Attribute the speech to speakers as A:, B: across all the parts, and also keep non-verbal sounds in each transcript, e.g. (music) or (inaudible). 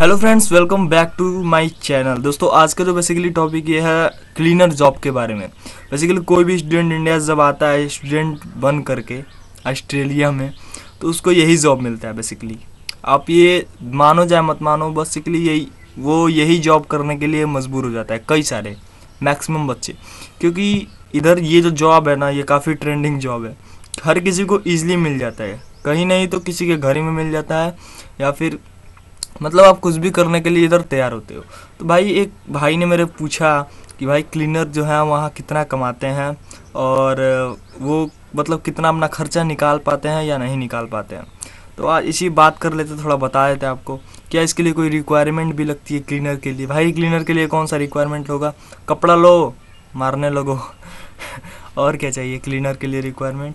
A: hello friends welcome back to my channel दोस्तों आज का जो बेसिकली टॉपिक ये है क्लीनर जॉब के बारे में बेसिकली कोई भी स्टूडेंट इंडिया जब आता है स्टूडेंट बन करके ऑस्ट्रेलिया में तो उसको यही जॉब मिलता है बेसिकली आप ये मानो चाहे मत मानो बेसिकली यही वो यही जॉब करने के लिए मजबूर हो जाता है कई सारे मैक्सिमम बच्चे क्योंकि इधर ये जो जॉब है ना ये काफ़ी ट्रेंडिंग जॉब है हर किसी को ईजिली मिल जाता है कहीं नहीं तो किसी के घर में मिल जाता है या फिर मतलब आप कुछ भी करने के लिए इधर तैयार होते हो तो भाई एक भाई ने मेरे पूछा कि भाई क्लीनर जो है वहाँ कितना कमाते हैं और वो मतलब कितना अपना खर्चा निकाल पाते हैं या नहीं निकाल पाते हैं तो आज इसी बात कर लेते थोड़ा बता देते आपको क्या इसके लिए कोई रिक्वायरमेंट भी लगती है क्लीनर के लिए भाई क्लीनर के लिए कौन सा रिक्वायरमेंट होगा कपड़ा लो मारने लगो (laughs) और क्या चाहिए क्लीनर के लिए रिक्वायरमेंट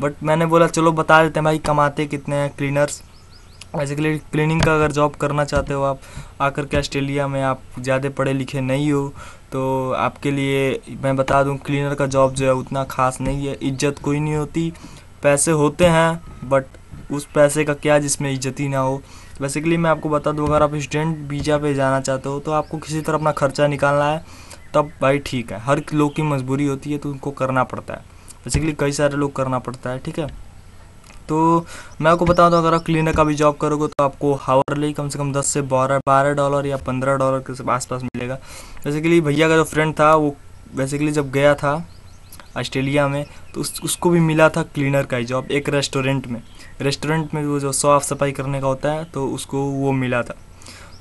A: बट मैंने बोला चलो बता देते हैं भाई कमाते कितने हैं क्लीनर्स बेसिकली क्लीनिंग का अगर जॉब करना चाहते हो आप आकर के ऑस्ट्रेलिया में आप ज़्यादा पढ़े लिखे नहीं हो तो आपके लिए मैं बता दूं क्लीनर का जॉब जो है उतना ख़ास नहीं है इज्जत कोई नहीं होती पैसे होते हैं बट उस पैसे का क्या जिसमें इज्जत ही ना हो बेसिकली मैं आपको बता दूँ अगर आप स्टूडेंट वीज़ा पे जाना चाहते हो तो आपको किसी तरह अपना खर्चा निकालना है तब भाई ठीक है हर लोग की मजबूरी होती है तो उनको करना पड़ता है बेसिकली कई सारे लोग करना पड़ता है ठीक है तो मैं आपको बता दूं अगर आप क्लीनर का भी जॉब करोगे तो आपको हावरली कम से कम दस से बारह बारह डॉलर या पंद्रह डॉलर के आसपास मिलेगा बेसिकली भैया का जो फ्रेंड था वो बेसिकली जब गया था ऑस्ट्रेलिया में तो उस, उसको भी मिला था क्लीनर का ही जॉब एक रेस्टोरेंट में रेस्टोरेंट में वो जो साफ सफाई करने का होता है तो उसको वो मिला था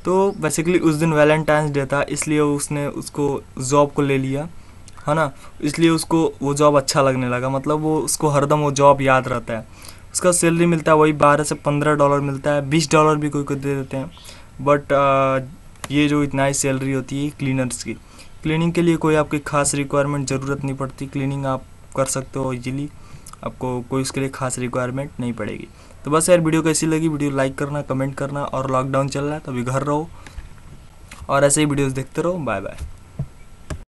A: तो बेसिकली उस दिन वैलेंटाइंस डे था इसलिए उसने उसको जॉब को ले लिया है ना इसलिए उसको वो जॉब अच्छा लगने लगा मतलब वो उसको हरदम वो जॉब याद रहता है उसका सैलरी मिलता है वही बारह से पंद्रह डॉलर मिलता है बीस डॉलर भी कोई को दे देते हैं बट आ, ये जो इतना ही सैलरी होती है क्लीनर्स की क्लीनिंग के लिए कोई आपकी खास रिक्वायरमेंट ज़रूरत नहीं पड़ती क्लीनिंग आप कर सकते हो ईज़िली आपको कोई उसके लिए खास रिक्वायरमेंट नहीं पड़ेगी तो बस यार वीडियो कैसी लगी वीडियो लाइक करना कमेंट करना और लॉकडाउन चल रहा है तभी घर रहो और ऐसे ही वीडियोस देखते रहो बाय बाय